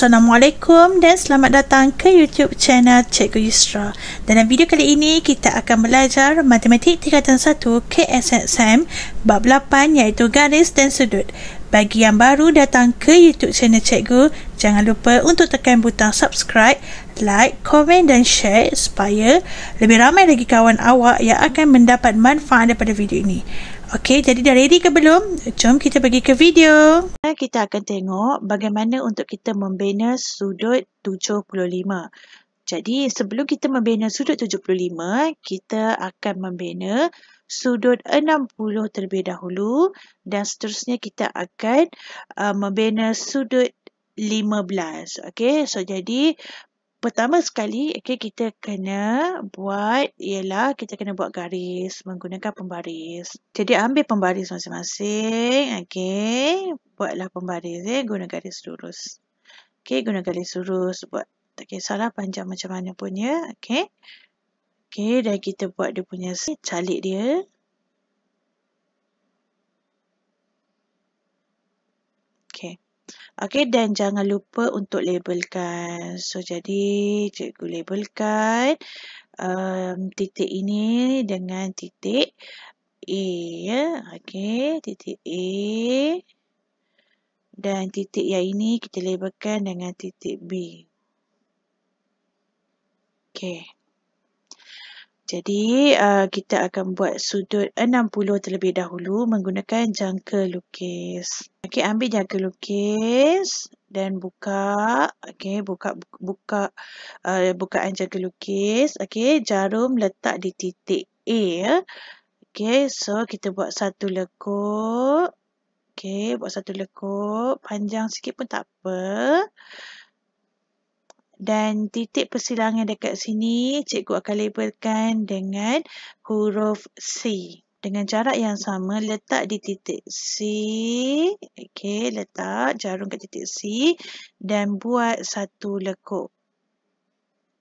Assalamualaikum dan selamat datang ke YouTube channel Cikgu Yusra. Dalam video kali ini, kita akan belajar Matematik Tingkatan 1 KSSM bab 8 iaitu garis dan sudut. Bagi yang baru datang ke YouTube channel Cikgu, jangan lupa untuk tekan butang subscribe, like, komen dan share supaya lebih ramai lagi kawan awak yang akan mendapat manfaat daripada video ini. Okey, jadi dah ready ke belum? Jom kita pergi ke video. Kita akan tengok bagaimana untuk kita membina sudut 75. Jadi, sebelum kita membina sudut 75, kita akan membina sudut 60 terlebih dahulu dan seterusnya kita akan uh, membina sudut 15. Okey, so jadi pertama sekali okay, kita kena buat ialah kita kena buat garis menggunakan pembaris. Jadi ambil pembaris masing-masing. Okay. Buatlah pembaris eh, guna garis lurus. Okay, guna garis lurus buat. Tak kisahlah panjang macam mana pun ya. Okay. Okay, dah kita buat dia punya calik dia. Okay. Okey, dan jangan lupa untuk labelkan. So, jadi cikgu labelkan um, titik ini dengan titik A. Ya? Okey, titik A. Dan titik yang ini kita labelkan dengan titik B. Okey. Jadi uh, kita akan buat sudut 60 terlebih dahulu menggunakan jangka lukis. Okey, ambil jangka lukis dan buka. Okey, buka buka uh, bukaan jangka lukis. Okey, jarum letak di titik A. Okey, so kita buat satu lekuk. Okey, buat satu lekuk. Panjang sikit pun tak apa dan titik persilangan dekat sini cikgu akan labelkan dengan huruf C. Dengan jarak yang sama, letak di titik C. Okey, letak jarum kat titik C dan buat satu lekuk.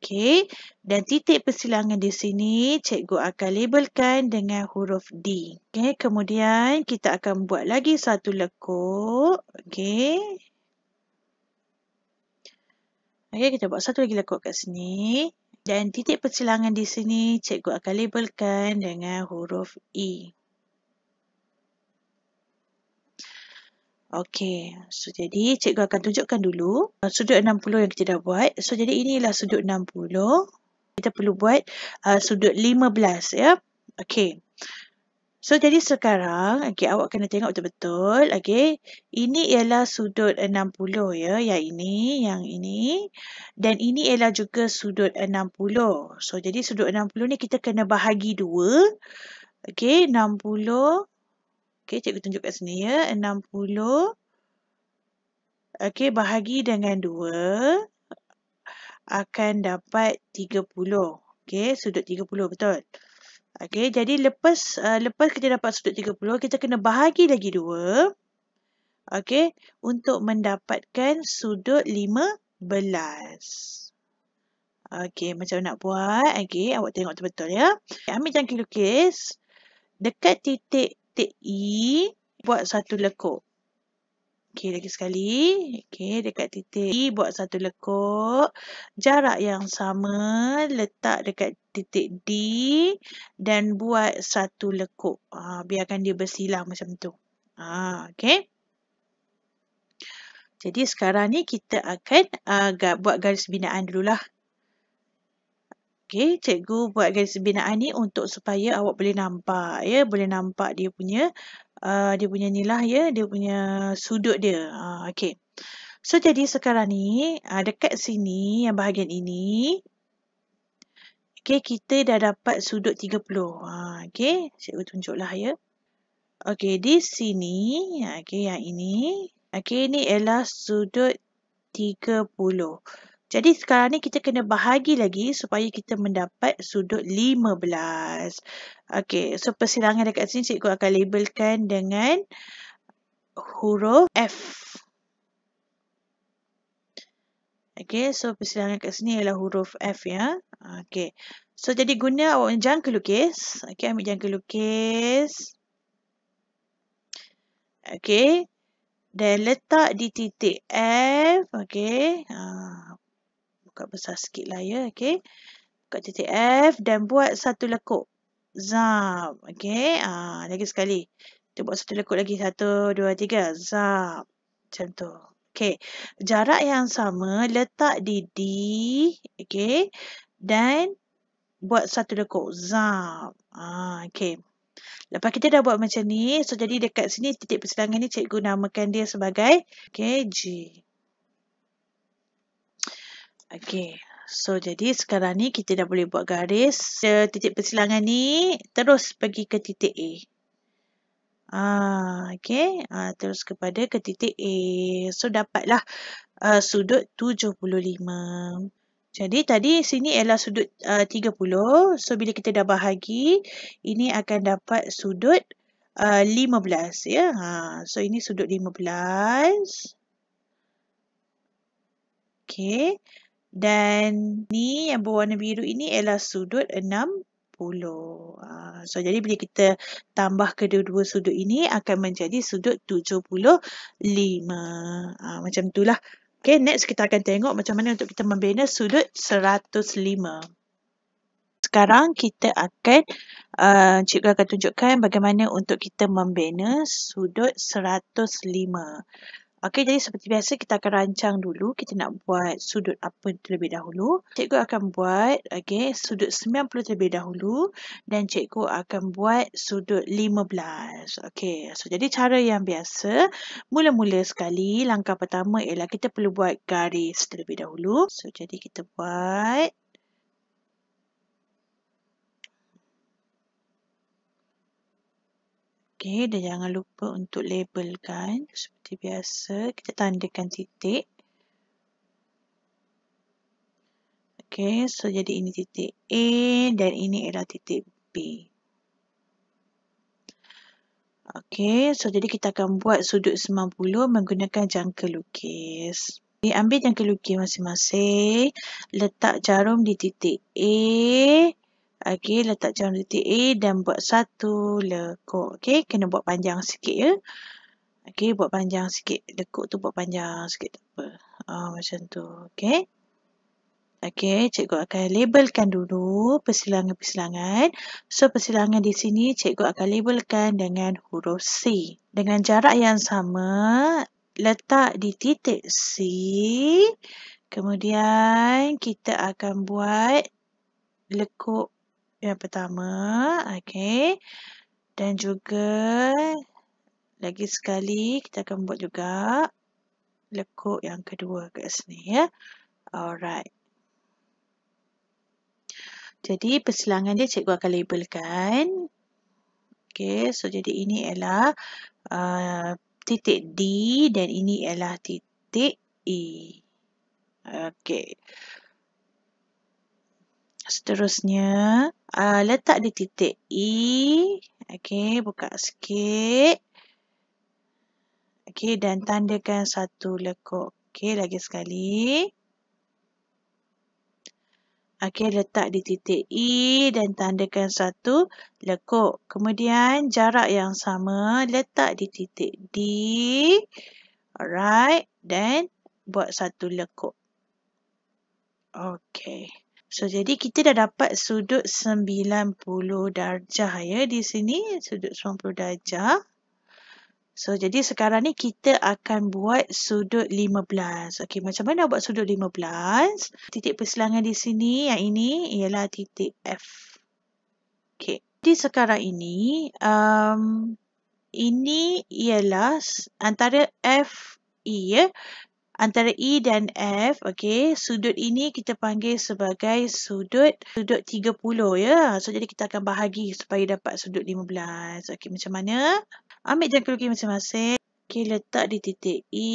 Okey, dan titik persilangan di sini cikgu akan labelkan dengan huruf D. Okey, kemudian kita akan buat lagi satu lekuk. Okey. Okey, kita buat satu lagi lekuk kat sini. Dan titik persilangan di sini, cikgu akan labelkan dengan huruf E. Okey, so jadi cikgu akan tunjukkan dulu sudut 60 yang kita dah buat. So jadi inilah sudut 60. Kita perlu buat uh, sudut 15 ya. Okey. So jadi sekarang, okay, awak kena tengok betul-betul, okay. Ini ialah sudut 60 ya, yang ini, yang ini. Dan ini ialah juga sudut 60. So jadi sudut 60 ni kita kena bahagi dua. Okay, 60. Okay, cikgu tunjuk kat sini ya. 60. Okay, bahagi dengan dua. Akan dapat 30. Okay, sudut 30 betul. Okey, jadi lepas uh, lepas kita dapat sudut 30, kita kena bahagi lagi 2. Okey, untuk mendapatkan sudut 15. Okey, macam nak buat? Okey, awak tengok betul-betul ya. Okay, ambil jangki lukis. Dekat titik T I, e, buat satu lekuk. Okey, lagi sekali. Okey, dekat titik I, e, buat satu lekuk. Jarak yang sama, letak dekat titik D dan buat satu lekuk. Ha, biarkan dia bersilang macam tu. Ha, okay. Jadi sekarang ni kita akan uh, buat garis binaan dululah. Okay, cikgu buat garis binaan ni untuk supaya awak boleh nampak ya, boleh nampak dia punya uh, dia punya ni lah ya, dia punya sudut dia. Uh, okey. So jadi sekarang ni uh, dekat sini yang bahagian ini Okey, kita dah dapat sudut 30. Ha, okey, cikgu tunjuklah ya. Okey, di sini, okey yang ini. Okey, ini ialah sudut 30. Jadi sekarang ni kita kena bahagi lagi supaya kita mendapat sudut 15. Okey, so persilangan dekat sini cikgu akan labelkan dengan huruf F. Okay, so persilangan kat sini ialah huruf F ya. Okay, So jadi guna awak jangka lukis. Okey, ambil jangka lukis. Okey. Dan letak di titik F. Okey. Ha, buka besar sikit lah ya. Okey. Buka titik F dan buat satu lekuk. Zap. Okay, ha, Lagi sekali. Kita buat satu lekuk lagi. Satu, dua, tiga. Zap. Macam tu. Okey, jarak yang sama letak di D, okey, dan buat satu lekuk zam. Ah, okey. Lepas kita dah buat macam ni, so jadi dekat sini titik persilangan ni cikgu namakan dia sebagai okay, G. Okey. So jadi sekarang ni kita dah boleh buat garis titik persilangan ni terus pergi ke titik A. Ah, Okey, ah, terus kepada ke titik A. So, dapatlah uh, sudut 75. Jadi, tadi sini ialah sudut ah, uh, 30. So, bila kita dah bahagi, ini akan dapat sudut uh, 15. Ya? Ha. So, ini sudut 15. Okay. Dan ni yang berwarna biru ini ialah sudut 60. 10. Ah, so jadi bila kita tambah kedua-dua sudut ini akan menjadi sudut 75. Ah, macam itulah. Okay, next kita akan tengok macam mana untuk kita membina sudut 105. Sekarang kita akan, uh, ah, cikgu akan tunjukkan bagaimana untuk kita membina sudut 105. Okey, jadi seperti biasa kita akan rancang dulu kita nak buat sudut apa terlebih dahulu. Cikgu akan buat okey sudut 90 terlebih dahulu dan cikgu akan buat sudut 15. Okey, so jadi cara yang biasa mula-mula sekali langkah pertama ialah kita perlu buat garis terlebih dahulu. So jadi kita buat Okey, dan jangan lupa untuk labelkan seperti biasa. Kita tandakan titik. Okey, so jadi ini titik A dan ini adalah titik B. Okey, so jadi kita akan buat sudut 90 menggunakan jangka lukis. Okay, ambil jangka lukis masing-masing. Letak jarum di titik A. Okey, letak jam titik A dan buat satu lekuk. Okey, kena buat panjang sikit ya. Okey, buat panjang sikit. Lekuk tu buat panjang sikit tak apa. Oh, macam tu. Okey. Okey, cikgu akan labelkan dulu persilangan-persilangan. So, persilangan di sini cikgu akan labelkan dengan huruf C. Dengan jarak yang sama, letak di titik C. Kemudian, kita akan buat lekuk yang pertama, okey. Dan juga lagi sekali kita akan buat juga lekuk yang kedua kat sini ya. Alright. Jadi persilangan dia cikgu akan labelkan. Okey, so jadi ini ialah uh, titik D dan ini ialah titik E. Okey. Seterusnya, uh, letak di titik E. Okey, buka sikit. Okey, dan tandakan satu lekuk. Okey, lagi sekali. Okey, letak di titik E dan tandakan satu lekuk. Kemudian, jarak yang sama, letak di titik D. Alright, dan buat satu lekuk. Okey. So, jadi kita dah dapat sudut 90 darjah ya di sini. Sudut 90 darjah. So, jadi sekarang ni kita akan buat sudut 15. Okey, macam mana buat sudut 15? Titik persilangan di sini, yang ini ialah titik F. Okey, jadi sekarang ini, um, ini ialah antara F, E ya antara E dan F okey sudut ini kita panggil sebagai sudut sudut 30 ya so jadi kita akan bahagi supaya dapat sudut 15 okey macam mana ambil jangka lukis masing-masing okey letak di titik E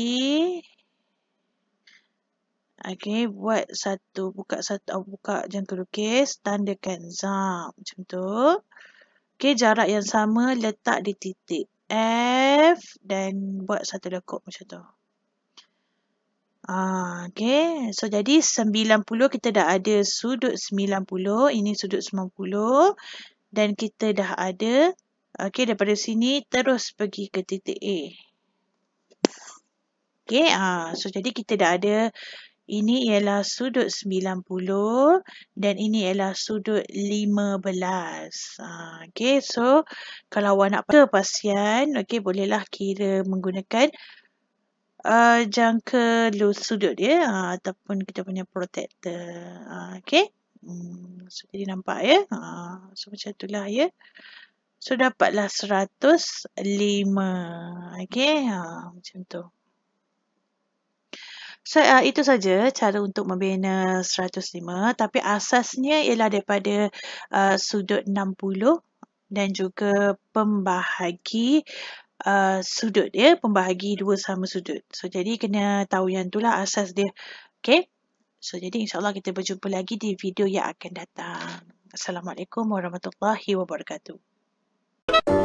okey buat satu buka satu oh, buka jangka lukis tandakan zam macam tu okey jarak yang sama letak di titik F dan buat satu lekuk macam tu okay. So, jadi 90 kita dah ada sudut 90. Ini sudut 90. Dan kita dah ada. Okay, daripada sini terus pergi ke titik A. Okay. ah, ha, so, jadi kita dah ada. Ini ialah sudut 90. Dan ini ialah sudut 15. Uh, okay. So, kalau awak nak pasien, okay, bolehlah kira menggunakan uh, jangka sudut dia uh, ataupun kita punya protector uh, okey hmm, so jadi nampak ya uh, so macam itulah ya so dapatlah 105 okay? uh, macam tu So, uh, itu saja cara untuk membina 105 tapi asasnya ialah daripada uh, sudut 60 dan juga pembahagi Uh, sudut ya, pembahagi dua sama sudut. So, jadi kena tahu yang itulah asas dia. Okay? So, jadi insyaAllah kita berjumpa lagi di video yang akan datang. Assalamualaikum warahmatullahi wabarakatuh.